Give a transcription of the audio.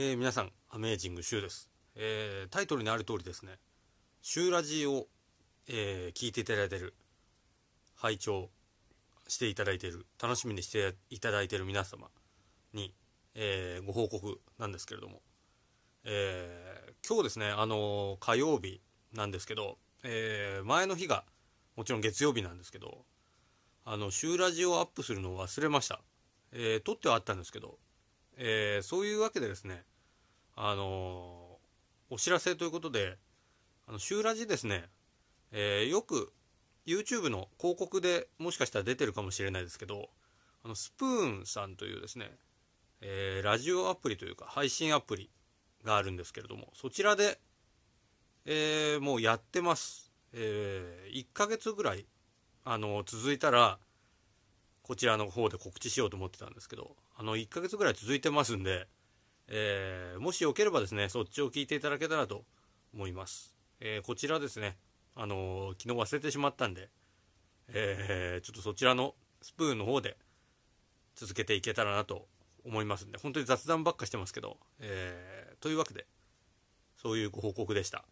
えー、皆さん、アメージングシューです、えー、タイトルにある通りですね、シューラジを、えー、聞いていただいている、拝聴していただいている、楽しみにしていただいている皆様に、えー、ご報告なんですけれども、えー、今日ですね、あの火曜日なんですけど、えー、前の日が、もちろん月曜日なんですけど、あの、シューラジをアップするのを忘れました。えー、撮ってはあったんですけど、えー、そういうわけでですね、あのー、お知らせということで、あの、シラジですね、えー、よく YouTube の広告でもしかしたら出てるかもしれないですけど、あの、スプーンさんというですね、えー、ラジオアプリというか配信アプリがあるんですけれども、そちらで、えー、もうやってます。えー、1ヶ月ぐらい、あの、続いたら、こちらの方で告知しようと思ってたんですけど、あの、1ヶ月ぐらい続いてますんで、えー、もしよければですね、そっちを聞いていただけたらと思います。えー、こちらですね、あのー、昨日忘れてしまったんで、えー、ちょっとそちらのスプーンの方で続けていけたらなと思いますんで、本当に雑談ばっかしてますけど、えー、というわけで、そういうご報告でした。